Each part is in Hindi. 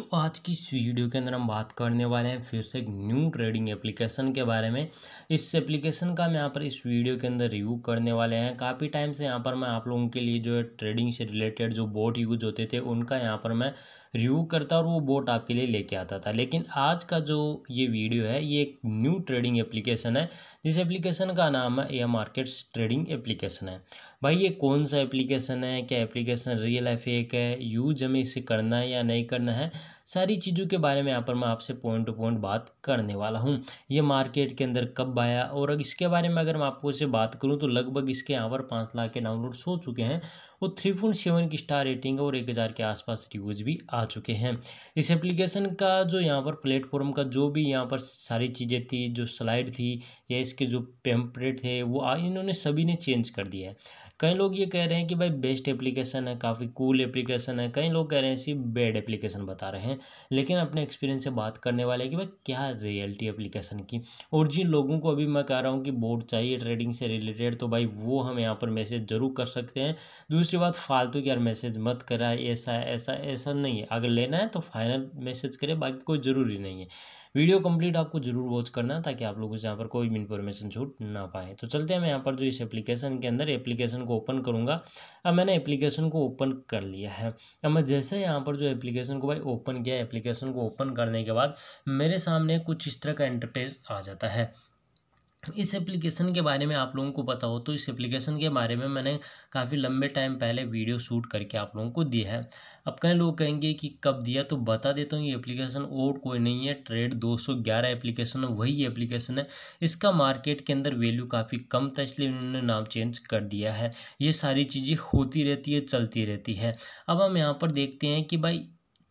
तो आज की इस वीडियो के अंदर हम बात करने वाले हैं फिर से एक न्यू ट्रेडिंग एप्लीकेशन के बारे में इस एप्लीकेशन का हम यहाँ पर इस वीडियो के अंदर रिव्यू करने वाले हैं काफ़ी टाइम से यहाँ पर मैं आप लोगों के लिए जो है ट्रेडिंग से रिलेटेड जो बोट यूज़ होते थे उनका यहाँ पर मैं रिव्यू करता और वो बोट आपके लिए लेके आता था लेकिन आज का जो ये वीडियो है ये एक न्यू ट्रेडिंग एप्लीकेशन है जिस एप्लीकेशन का नाम है ए मार्केट्स ट्रेडिंग एप्लीकेशन है भाई ये कौन सा एप्लीकेशन है क्या एप्लीकेशन रियल है फेक है यूज हमें इसे करना है या नहीं करना है सारी चीज़ों के बारे में यहाँ पर मैं आपसे पॉइंट टू पॉइंट बात करने वाला हूँ ये मार्केट के अंदर कब आया और अगर इसके बारे में अगर मैं आपको से बात करूँ तो लगभग इसके यहाँ पर पाँच लाख के डाउनलोड्स हो चुके हैं और थ्री पॉइंट सेवन की स्टार रेटिंग और एक हज़ार के आसपास रिव्यूज़ भी आ चुके हैं इस एप्लीकेशन का जो यहाँ पर प्लेटफॉर्म का जो भी यहाँ पर सारी चीज़ें थी जो स्लाइड थी या इसके जो पेम्पलेट थे वो इन्होंने सभी ने चेंज कर दिया है कई लोग ये कह रहे हैं कि भाई बेस्ट एप्लीकेशन है काफ़ी कूल एप्लीकेशन है कई लोग कह रहे हैं इसी बेड एप्लीकेशन बता रहे हैं लेकिन अपने एक्सपीरियंस से बात करने वाले हैं कि भाई क्या रियलिटी एप्लीकेशन की और जिन लोगों को अभी मैं कह रहा हूँ कि बोर्ड चाहिए ट्रेडिंग से रिलेटेड तो भाई वो हम यहाँ पर मैसेज ज़रूर कर सकते हैं दूसरी बात फालतू यार मैसेज मत करा ऐसा ऐसा ऐसा नहीं है अगर लेना है तो फाइनल मैसेज करें बाकी कोई ज़रूरी नहीं है वीडियो कंप्लीट आपको जरूर वॉच करना ताकि आप लोगों से यहाँ पर कोई भी इन्फॉर्मेशन छूट ना पाए तो चलते हैं मैं यहाँ पर जो इस एप्लीकेशन के अंदर एप्लीकेशन को ओपन करूँगा अब मैंने एप्लीकेशन को ओपन कर लिया है अब मैं जैसे यहाँ पर जो एप्लीकेशन को भाई ओपन किया एप्लीकेशन को ओपन करने के बाद मेरे सामने कुछ इस तरह का इंटरपेज आ जाता है इस एप्लीकेशन के बारे में आप लोगों को पता हो तो इस एप्लीकेशन के बारे में मैंने काफ़ी लंबे टाइम पहले वीडियो शूट करके आप लोगों को दिया है अब कई लोग कहेंगे कि कब दिया तो बता देता हूँ ये एप्लीकेशन और कोई नहीं है ट्रेड 211 एप्लीकेशन है वही एप्लीकेशन है इसका मार्केट के अंदर वैल्यू काफ़ी कम था इसलिए उन्होंने नाम चेंज कर दिया है ये सारी चीज़ें होती रहती है चलती रहती है अब हम यहाँ पर देखते हैं कि भाई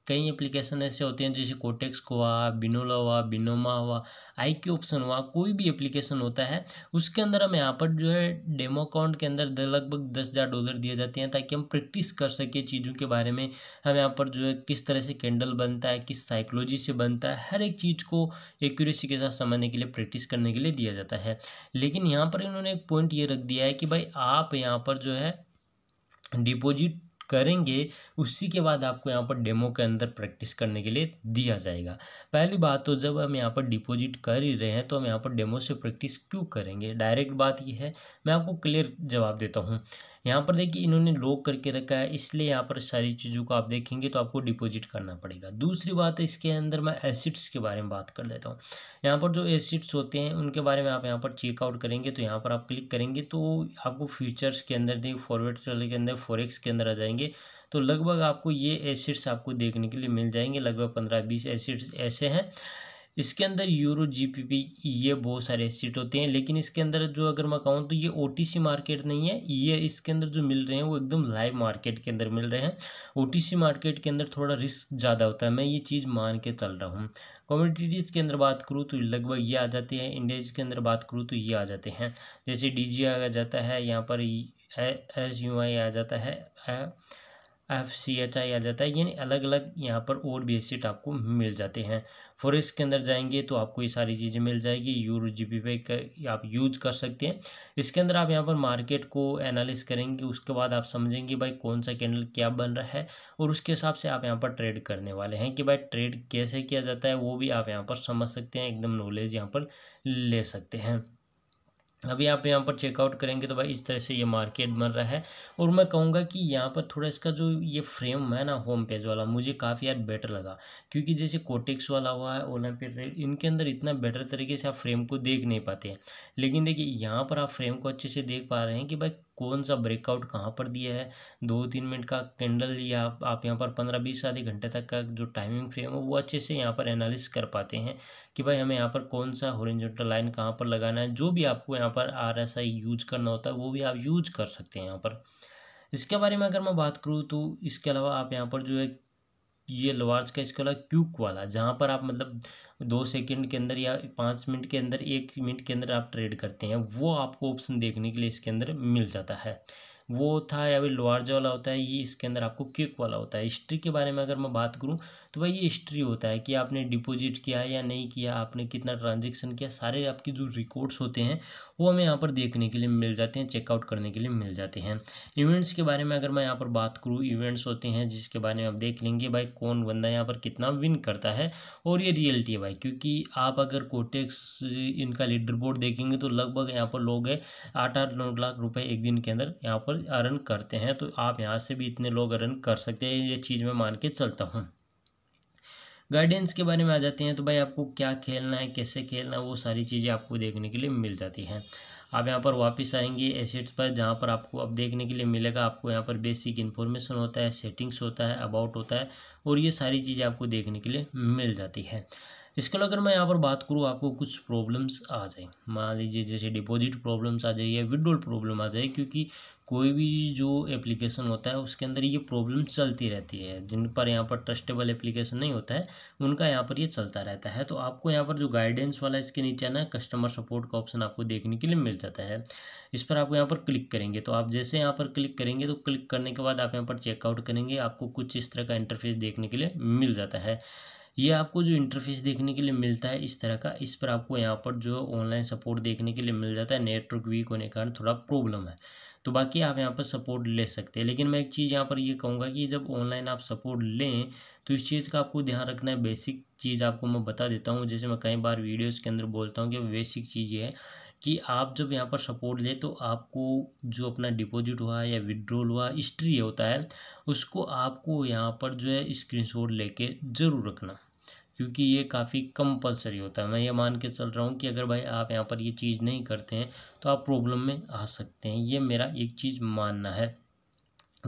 कई एप्लीकेशन ऐसे होते हैं जैसे कोटेक्स को हुआ बिनोला हुआ बिनोमा हुआ आई के ऑप्शन हुआ कोई भी एप्लीकेशन होता है उसके अंदर हम यहाँ पर जो है डेमो अकाउंट के अंदर लगभग दस हज़ार डॉलर दिए जाते हैं ताकि हम प्रैक्टिस कर सकें चीज़ों के बारे में हम यहाँ पर जो है किस तरह से कैंडल बनता है किस साइकोलॉजी से बनता है हर एक चीज़ को एक्यूरेसी के साथ समझने के लिए प्रैक्टिस करने के लिए दिया जाता है लेकिन यहाँ पर इन्होंने एक पॉइंट ये रख दिया है कि भाई आप यहाँ पर जो है डिपॉजिट करेंगे उसी के बाद आपको यहाँ पर डेमो के अंदर प्रैक्टिस करने के लिए दिया जाएगा पहली बात तो जब हम यहाँ पर डिपॉजिट कर ही रहे हैं तो हम यहाँ पर डेमो से प्रैक्टिस क्यों करेंगे डायरेक्ट बात यह है मैं आपको क्लियर जवाब देता हूँ यहाँ पर देखिए इन्होंने लॉक करके रखा है इसलिए यहाँ पर सारी चीज़ों को आप देखेंगे तो आपको डिपॉजिट करना पड़ेगा दूसरी बात है इसके अंदर मैं एसिड्स के बारे में बात कर लेता हूँ यहाँ पर जो एसिड्स होते हैं उनके बारे में आप यहाँ पर चेकआउट करेंगे तो यहाँ पर आप क्लिक करेंगे तो आपको फ्यूचर्स के अंदर देखिए फॉरवर्ड चले के अंदर फॉरेक्स के अंदर आ जाएंगे तो लगभग आपको ये एसिड्स आपको देखने के लिए मिल जाएंगे लगभग पंद्रह बीस एसिड्स ऐसे हैं इसके अंदर यूरो जीपीपी ये बहुत सारे एसेट होते हैं लेकिन इसके अंदर जो अगर मैं कहूँ तो ये ओटीसी मार्केट नहीं है ये इसके अंदर जो मिल रहे हैं वो एकदम लाइव मार्केट के अंदर मिल रहे हैं ओटीसी मार्केट के अंदर थोड़ा रिस्क ज़्यादा होता है मैं ये चीज़ मान के चल रहा हूँ कॉमोडिटीज़ के अंदर बात करूँ तो लगभग ये आ जाते हैं इंडेज के अंदर बात करूँ तो ये आ जाते हैं जैसे डी आ जाता है यहाँ पर एस यू आई आ जाता है एफ सी एच आई आ जाता है यानी अलग अलग यहाँ पर और भी एसेट आपको मिल जाते हैं फॉरेस्ट के अंदर जाएंगे तो आपको ये सारी चीज़ें मिल जाएगी यूरो जी पी पे आप यूज कर सकते हैं इसके अंदर आप यहाँ पर मार्केट को एनालिस करेंगे उसके बाद आप समझेंगे भाई कौन सा कैंडल क्या बन रहा है और उसके हिसाब से आप यहाँ पर ट्रेड करने वाले हैं कि भाई ट्रेड कैसे किया जाता है वो भी आप यहाँ पर समझ सकते हैं एकदम नॉलेज यहाँ पर ले सकते हैं अभी आप यहाँ पर चेकआउट करेंगे तो भाई इस तरह से ये मार्केट बन रहा है और मैं कहूँगा कि यहाँ पर थोड़ा इसका जो ये फ्रेम है ना होम पेज वाला मुझे काफ़ी यार बेटर लगा क्योंकि जैसे कोटेक्स वाला हुआ है ओलम्पिक रेड इनके अंदर इतना बेटर तरीके से आप फ्रेम को देख नहीं पाते हैं लेकिन देखिए यहाँ पर आप फ्रेम को अच्छे से देख पा रहे हैं कि भाई कौन सा ब्रेकआउट कहाँ पर दिया है दो तीन मिनट का कैंडल या आप यहाँ पर पंद्रह बीस आधे घंटे तक का जो टाइमिंग फ्रेम है वो अच्छे से यहाँ पर एनालिस कर पाते हैं कि भाई हमें यहाँ पर कौन सा होरिजेंटल लाइन कहाँ पर लगाना है जो भी आपको यहाँ पर आर एस आई यूज करना होता है वो भी आप यूज कर सकते हैं यहाँ पर इसके बारे में अगर मैं बात करूँ तो इसके अलावा आप यहाँ पर जो है ये लार्ज का स्केल है क्यूक वाला जहाँ पर आप मतलब दो सेकंड के अंदर या पाँच मिनट के अंदर एक मिनट के अंदर आप ट्रेड करते हैं वो आपको ऑप्शन देखने के लिए इसके अंदर मिल जाता है वो था या फिर लोअर जो वाला होता है ये इसके अंदर आपको क्विक वाला होता है हिस्ट्री के बारे में अगर मैं बात करूँ तो भाई ये हिस्ट्री होता है कि आपने डिपोजिट किया या नहीं किया आपने कितना ट्रांजेक्शन किया सारे आपके जो रिकॉर्ड्स होते हैं वो हमें यहाँ पर देखने के लिए मिल जाते हैं चेकआउट करने के लिए मिल जाते हैं इवेंट्स के बारे में अगर मैं यहाँ पर बात करूँ इवेंट्स होते हैं जिसके बारे में आप देख लेंगे भाई कौन बंदा यहाँ पर कितना विन करता है और ये रियलिटी है भाई क्योंकि आप अगर कोटेक्स इनका लीडर बोर्ड देखेंगे तो लगभग यहाँ पर लोग आठ आठ नौ लाख रुपये एक दिन के अंदर यहाँ पर लोग अर्न करते हैं तो आप यहाँ से भी इतने लोग अर्न कर सकते हैं ये चीज़ मैं मान के चलता हूँ गाइडेंस के बारे में आ जाते हैं तो भाई आपको क्या खेलना है कैसे खेलना है वो सारी चीज़ें आपको देखने के लिए मिल जाती हैं आप यहाँ पर वापस आएंगे एसेट्स पर जहाँ पर आपको अब देखने के लिए मिलेगा आपको यहाँ पर बेसिक इन्फॉर्मेशन होता है सेटिंग्स होता है अबाउट होता है और ये सारी चीज़ें आपको देखने के लिए मिल जाती है इसके अलावा अगर मैं यहाँ पर बात करूँ आपको कुछ प्रॉब्लम्स आ जाए मान लीजिए जैसे डिपॉजिट प्रॉब्लम्स आ जाए या विड्रोल प्रॉब्लम आ जाए क्योंकि कोई भी जो एप्लीकेशन होता है उसके अंदर ये प्रॉब्लम चलती रहती है जिन पर यहाँ पर ट्रस्टेबल एप्लीकेशन नहीं होता है उनका यहाँ पर ये चलता रहता है तो आपको यहाँ पर जो गाइडेंस वाला इसके नीचे ना कस्टमर सपोर्ट का ऑप्शन आपको देखने के लिए मिल जाता है इस पर आपको यहाँ पर क्लिक करेंगे तो आप जैसे यहाँ पर क्लिक करेंगे तो क्लिक करने के बाद आप यहाँ पर चेकआउट करेंगे आपको कुछ इस तरह का इंटरफेस देखने के लिए मिल जाता है ये आपको जो इंटरफेस देखने के लिए मिलता है इस तरह का इस पर आपको यहाँ पर जो है ऑनलाइन सपोर्ट देखने के लिए मिल जाता है नेटवर्क वीक होने के कारण थोड़ा प्रॉब्लम है तो बाकी आप यहाँ पर सपोर्ट ले सकते हैं लेकिन मैं एक चीज़ यहाँ पर ये यह कहूँगा कि जब ऑनलाइन आप सपोर्ट लें तो इस चीज़ का आपको ध्यान रखना है बेसिक चीज़ आपको मैं बता देता हूँ जैसे मैं कई बार वीडियोज़ के अंदर बोलता हूँ कि बेसिक चीज़ ये है कि आप जब यहाँ पर सपोर्ट लें तो आपको जो अपना डिपॉजिट हुआ या विड्रॉल हुआ हिस्ट्री होता है उसको आपको यहाँ पर जो है स्क्रीनशॉट लेके ज़रूर रखना क्योंकि ये काफ़ी कंपलसरी होता है मैं ये मान के चल रहा हूँ कि अगर भाई आप यहाँ पर ये चीज़ नहीं करते हैं तो आप प्रॉब्लम में आ सकते हैं ये मेरा एक चीज़ मानना है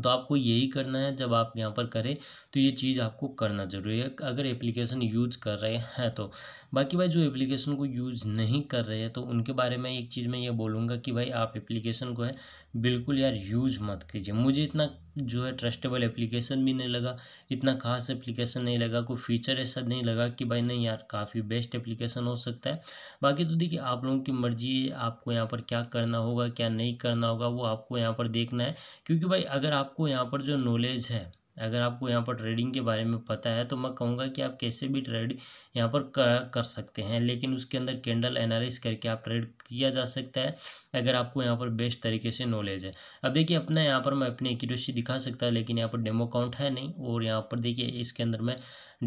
तो आपको यही करना है जब आप यहाँ पर करें तो ये चीज़ आपको करना ज़रूरी है अगर एप्लीकेशन यूज कर रहे हैं तो बाकी भाई जो एप्लीकेशन को यूज़ नहीं कर रहे हैं तो उनके बारे में एक चीज़ मैं ये बोलूँगा कि भाई आप एप्लीकेशन को है बिल्कुल यार यूज़ मत कीजिए मुझे इतना जो है ट्रस्टेबल एप्लीकेशन भी नहीं लगा इतना खास एप्लीकेशन नहीं लगा कोई फीचर ऐसा नहीं लगा कि भाई नहीं यार काफ़ी बेस्ट एप्लीकेशन हो सकता है बाकी तो देखिए आप लोगों की मर्जी है आपको यहाँ पर क्या करना होगा क्या नहीं करना होगा वो आपको यहाँ पर देखना है क्योंकि भाई अगर आपको यहाँ पर जो नॉलेज है अगर आपको यहाँ पर ट्रेडिंग के बारे में पता है तो मैं कहूँगा कि आप कैसे भी ट्रेड यहाँ पर कर, कर सकते हैं लेकिन उसके अंदर कैंडल एनालिस करके आप ट्रेड किया जा सकता है अगर आपको यहाँ पर बेस्ट तरीके से नॉलेज है अब देखिए अपना यहाँ पर मैं अपनी एक्यूरेसी दिखा सकता है लेकिन यहाँ पर डेमो अकाउंट है नहीं और यहाँ पर देखिए इसके अंदर मैं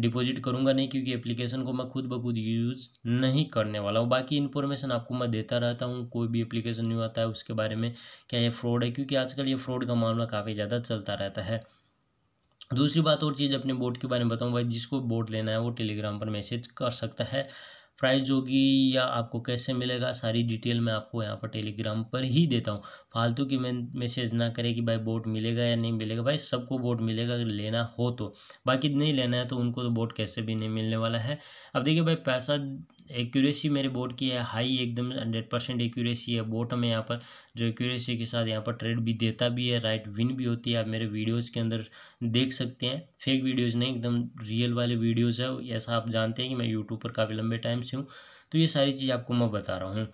डिपॉजिट करूँगा नहीं क्योंकि एप्लीकेशन को मैं खुद ब खुद यूज़ नहीं करने वाला हूँ बाकी इन्फॉर्मेशन आपको मैं देता रहता हूँ कोई भी एप्लीकेशन नहीं आता है उसके बारे में क्या ये फ्रॉड है क्योंकि आजकल ये फ्रॉड का मामला काफ़ी ज़्यादा चलता रहता है दूसरी बात और चीज़ अपने बोर्ड के बारे में बताऊँ भाई जिसको बोर्ड लेना है वो टेलीग्राम पर मैसेज कर सकता है प्राइस होगी या आपको कैसे मिलेगा सारी डिटेल मैं आपको यहाँ पर टेलीग्राम पर ही देता हूँ फालतू की मैं मैसेज ना करे कि भाई बोट मिलेगा या नहीं मिलेगा भाई सबको बोट मिलेगा अगर लेना हो तो बाकी नहीं लेना है तो उनको तो बोट कैसे भी नहीं मिलने वाला है अब देखिए भाई पैसा एक्यूरेसी मेरे बोट की है हाई एकदम हंड्रेड परसेंट एक्यूरेसी है बोट हमें यहाँ पर जो एक्यूरेसी के साथ यहाँ पर ट्रेड भी देता भी है राइट विन भी होती है आप मेरे वीडियोज़ के अंदर देख सकते हैं फेक वीडियोज़ नहीं एकदम रियल वाले वीडियोज़ है ऐसा आप जानते हैं कि मैं यूट्यूब पर काफ़ी लंबे टाइम से हूँ तो ये सारी चीज़ आपको मैं बता रहा हूँ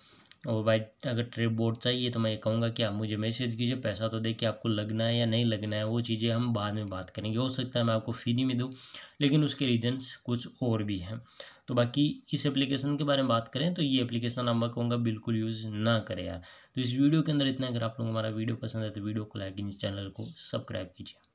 और भाई अगर ट्रिप बोर्ड चाहिए तो मैं ये कहूँगा कि आप मुझे मैसेज कीजिए पैसा तो देखिए आपको लगना है या नहीं लगना है वो चीज़ें हम बाद में बात करेंगे हो सकता है मैं आपको फ्री में दूँ लेकिन उसके रीजन्स कुछ और भी हैं तो बाकी इस एप्लीकेशन के बारे में बात करें तो ये एप्लीकेशन आप मैं कहूँगा बिल्कुल यूज़ ना करें यार तो इस वीडियो के अंदर इतना अगर आप लोग हमारा वीडियो पसंद है तो वीडियो को लाइक कीजिए चैनल को सब्सक्राइब कीजिए